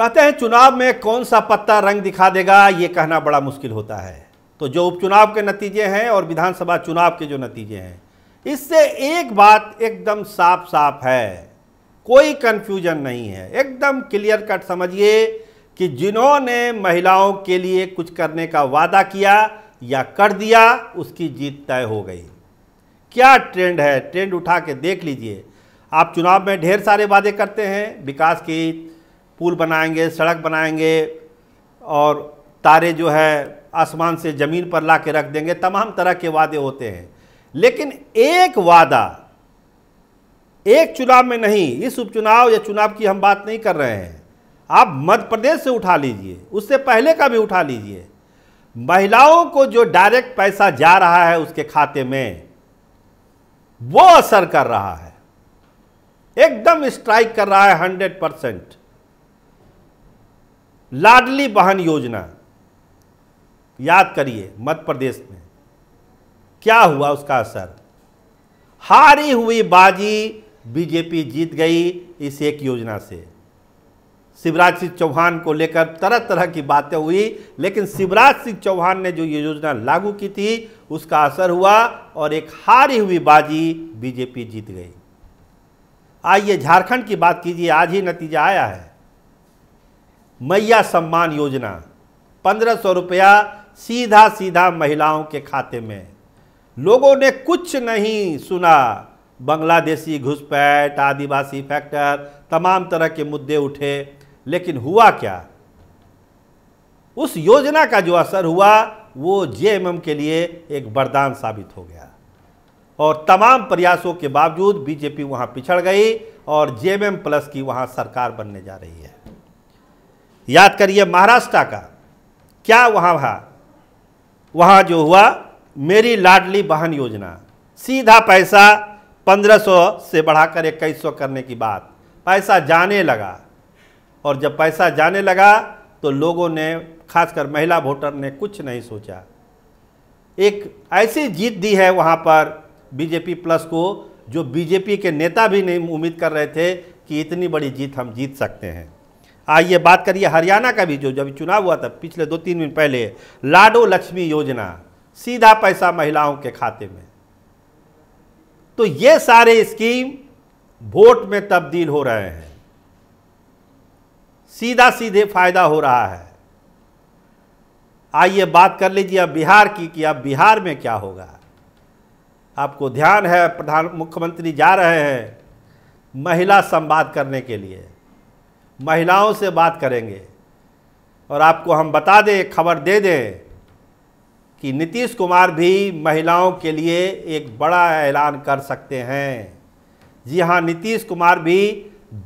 कहते हैं चुनाव में कौन सा पत्ता रंग दिखा देगा ये कहना बड़ा मुश्किल होता है तो जो उपचुनाव के नतीजे हैं और विधानसभा चुनाव के जो नतीजे हैं इससे एक बात एकदम साफ साफ है कोई कन्फ्यूजन नहीं है एकदम क्लियर कट समझिए कि जिन्होंने महिलाओं के लिए कुछ करने का वादा किया या कर दिया उसकी जीत तय हो गई क्या ट्रेंड है ट्रेंड उठा के देख लीजिए आप चुनाव में ढेर सारे वादे करते हैं विकास की पुल बनाएंगे सड़क बनाएंगे और तारे जो है आसमान से ज़मीन पर ला के रख देंगे तमाम तरह के वादे होते हैं लेकिन एक वादा एक चुनाव में नहीं इस उपचुनाव या चुनाव की हम बात नहीं कर रहे हैं आप मध्य प्रदेश से उठा लीजिए उससे पहले का भी उठा लीजिए महिलाओं को जो डायरेक्ट पैसा जा रहा है उसके खाते में वो असर कर रहा है एकदम स्ट्राइक कर रहा है हंड्रेड परसेंट लाडली बहन योजना याद करिए मध्य प्रदेश में क्या हुआ उसका असर हारी हुई बाजी बीजेपी जीत गई इस एक योजना से शिवराज सिंह चौहान को लेकर तरह तरह की बातें हुई लेकिन शिवराज सिंह चौहान ने जो ये योजना लागू की थी उसका असर हुआ और एक हारी हुई बाजी बीजेपी जीत गई आइए झारखंड की बात कीजिए आज ही नतीजा आया है मैया सम्मान योजना पंद्रह सौ रुपया सीधा सीधा महिलाओं के खाते में लोगों ने कुछ नहीं सुना बांग्लादेशी घुसपैठ आदिवासी फैक्टर तमाम तरह के मुद्दे उठे लेकिन हुआ क्या उस योजना का जो असर हुआ वो जेएमएम के लिए एक वरदान साबित हो गया और तमाम प्रयासों के बावजूद बीजेपी वहाँ पिछड़ गई और जेएमएम प्लस की वहाँ सरकार बनने जा रही है याद करिए महाराष्ट्र का क्या वहाँ था वहाँ जो हुआ मेरी लाडली बहन योजना सीधा पैसा 1500 से बढ़ाकर इक्कीस सौ करने की बात पैसा जाने लगा और जब पैसा जाने लगा तो लोगों ने खासकर महिला वोटर ने कुछ नहीं सोचा एक ऐसी जीत दी है वहाँ पर बीजेपी प्लस को जो बीजेपी के नेता भी नहीं उम्मीद कर रहे थे कि इतनी बड़ी जीत हम जीत सकते हैं आइए बात करिए हरियाणा का भी जो जब चुनाव हुआ था पिछले दो तीन दिन पहले लाडो लक्ष्मी योजना सीधा पैसा महिलाओं के खाते में तो ये सारे स्कीम वोट में तब्दील हो रहे हैं सीधा सीधे फायदा हो रहा है आइए बात कर लीजिए अब बिहार की कि अब बिहार में क्या होगा आपको ध्यान है प्रधान मुख्यमंत्री जा रहे हैं महिला संवाद करने के लिए महिलाओं से बात करेंगे और आपको हम बता दें खबर दे दें कि नीतीश कुमार भी महिलाओं के लिए एक बड़ा ऐलान कर सकते हैं जी हाँ नीतीश कुमार भी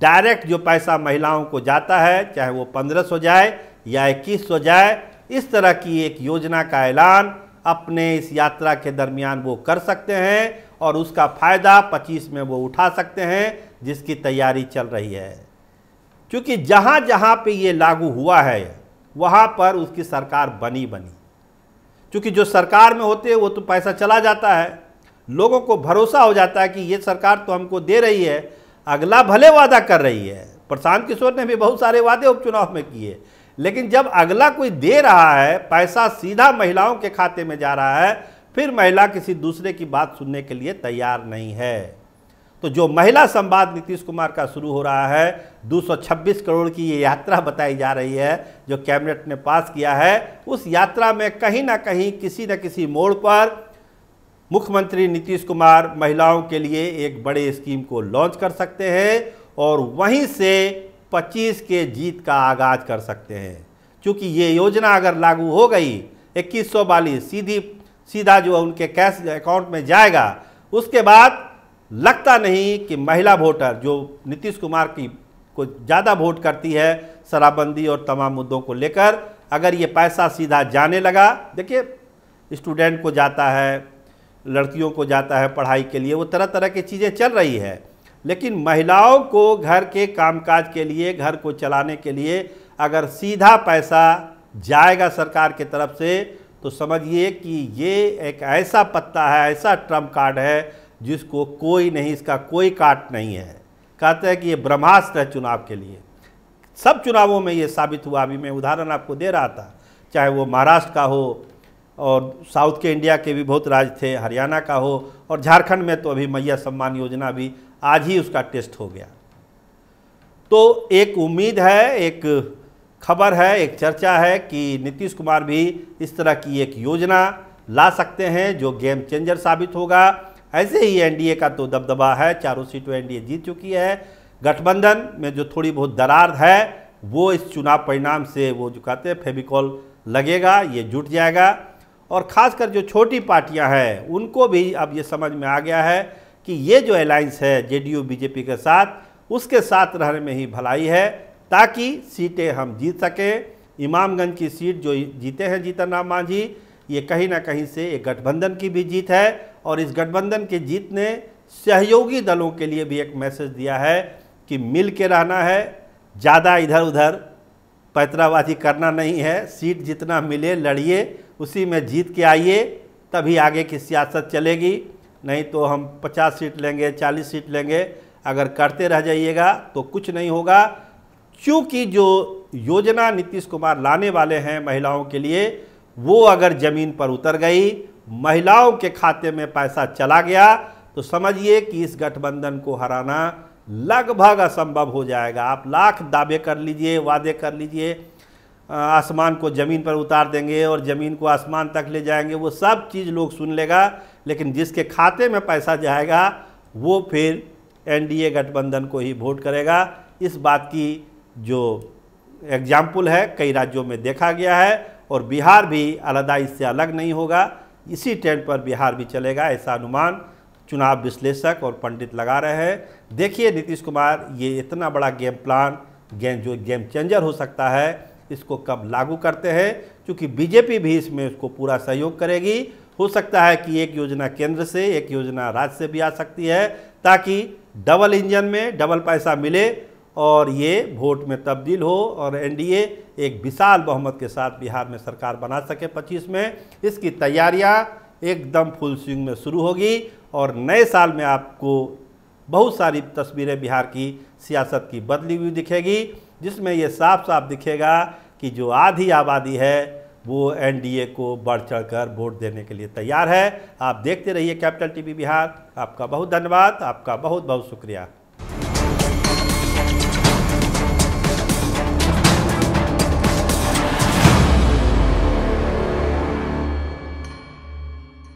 डायरेक्ट जो पैसा महिलाओं को जाता है चाहे वो पंद्रह सौ जाए या इक्कीस सौ जाए इस तरह की एक योजना का ऐलान अपने इस यात्रा के दरमियान वो कर सकते हैं और उसका फ़ायदा 25 में वो उठा सकते हैं जिसकी तैयारी चल रही है क्योंकि जहाँ जहाँ पे ये लागू हुआ है वहाँ पर उसकी सरकार बनी बनी क्योंकि जो सरकार में होते हैं वो तो पैसा चला जाता है लोगों को भरोसा हो जाता है कि ये सरकार तो हमको दे रही है अगला भले वादा कर रही है प्रशांत किशोर ने भी बहुत सारे वादे उपचुनाव में किए लेकिन जब अगला कोई दे रहा है पैसा सीधा महिलाओं के खाते में जा रहा है फिर महिला किसी दूसरे की बात सुनने के लिए तैयार नहीं है तो जो महिला संवाद नीतीश कुमार का शुरू हो रहा है 226 करोड़ की ये यात्रा बताई जा रही है जो कैबिनेट ने पास किया है उस यात्रा में कहीं ना कहीं किसी न किसी मोड़ पर मुख्यमंत्री नीतीश कुमार महिलाओं के लिए एक बड़े स्कीम को लॉन्च कर सकते हैं और वहीं से 25 के जीत का आगाज कर सकते हैं क्योंकि ये योजना अगर लागू हो गई इक्कीस सीधी सीधा जो उनके कैश अकाउंट में जाएगा उसके बाद लगता नहीं कि महिला वोटर जो नीतीश कुमार की को ज़्यादा वोट करती है शराबबंदी और तमाम मुद्दों को लेकर अगर ये पैसा सीधा जाने लगा देखिए स्टूडेंट को जाता है लड़कियों को जाता है पढ़ाई के लिए वो तरह तरह की चीज़ें चल रही है लेकिन महिलाओं को घर के कामकाज के लिए घर को चलाने के लिए अगर सीधा पैसा जाएगा सरकार की तरफ से तो समझिए कि ये एक ऐसा पत्ता है ऐसा ट्रम्प कार्ड है जिसको कोई नहीं इसका कोई काट नहीं है कहते हैं कि ये ब्रह्मास्त्र है चुनाव के लिए सब चुनावों में ये साबित हुआ अभी मैं उदाहरण आपको दे रहा था चाहे वो महाराष्ट्र का हो और साउथ के इंडिया के भी बहुत राज्य थे हरियाणा का हो और झारखंड में तो अभी मैया सम्मान योजना भी आज ही उसका टेस्ट हो गया तो एक उम्मीद है एक खबर है एक चर्चा है कि नीतीश कुमार भी इस तरह की एक योजना ला सकते हैं जो गेम चेंजर साबित होगा ऐसे ही एनडीए का तो दबदबा है चारों सीटों एनडीए जीत चुकी है गठबंधन में जो थोड़ी बहुत दरार है वो इस चुनाव परिणाम से वो जो कहते हैं फेविकॉल लगेगा ये जुट जाएगा और ख़ासकर जो छोटी पार्टियां हैं उनको भी अब ये समझ में आ गया है कि ये जो अलायंस है जेडीयू बीजेपी के साथ उसके साथ रहने में ही भलाई है ताकि सीटें हम जीत सकें इमामगंज की सीट जो जीते हैं जीतन राम मांझी ये कहीं ना कहीं से एक गठबंधन की भी जीत है और इस गठबंधन के जीत ने सहयोगी दलों के लिए भी एक मैसेज दिया है कि मिल के रहना है ज़्यादा इधर उधर पैतराबाजी करना नहीं है सीट जितना मिले लड़िए उसी में जीत के आइए तभी आगे की सियासत चलेगी नहीं तो हम 50 सीट लेंगे 40 सीट लेंगे अगर करते रह जाइएगा तो कुछ नहीं होगा क्योंकि जो योजना नीतीश कुमार लाने वाले हैं महिलाओं के लिए वो अगर ज़मीन पर उतर गई महिलाओं के खाते में पैसा चला गया तो समझिए कि इस गठबंधन को हराना लगभग असंभव हो जाएगा आप लाख दावे कर लीजिए वादे कर लीजिए आसमान को ज़मीन पर उतार देंगे और ज़मीन को आसमान तक ले जाएंगे वो सब चीज़ लोग सुन लेगा लेकिन जिसके खाते में पैसा जाएगा वो फिर एनडीए गठबंधन को ही वोट करेगा इस बात की जो एग्जाम्पल है कई राज्यों में देखा गया है और बिहार भी अलहदा इससे अलग नहीं होगा इसी ट्रेंड पर बिहार भी चलेगा ऐसा अनुमान चुनाव विश्लेषक और पंडित लगा रहे हैं देखिए नीतीश कुमार ये इतना बड़ा गेम प्लान गेम जो गेम चेंजर हो सकता है इसको कब लागू करते हैं क्योंकि बीजेपी भी इसमें उसको पूरा सहयोग करेगी हो सकता है कि एक योजना केंद्र से एक योजना राज्य से भी आ सकती है ताकि डबल इंजन में डबल पैसा मिले और ये वोट में तब्दील हो और एनडीए एक विशाल बहुमत के साथ बिहार में सरकार बना सके 25 में इसकी तैयारियां एकदम फुल स्विंग में शुरू होगी और नए साल में आपको बहुत सारी तस्वीरें बिहार की सियासत की बदली हुई दिखेगी जिसमें ये साफ साफ दिखेगा कि जो आधी आबादी है वो एनडीए को बढ़ चढ़कर वोट देने के लिए तैयार है आप देखते रहिए कैपिटल टीवी बिहार आपका बहुत धन्यवाद आपका बहुत बहुत शुक्रिया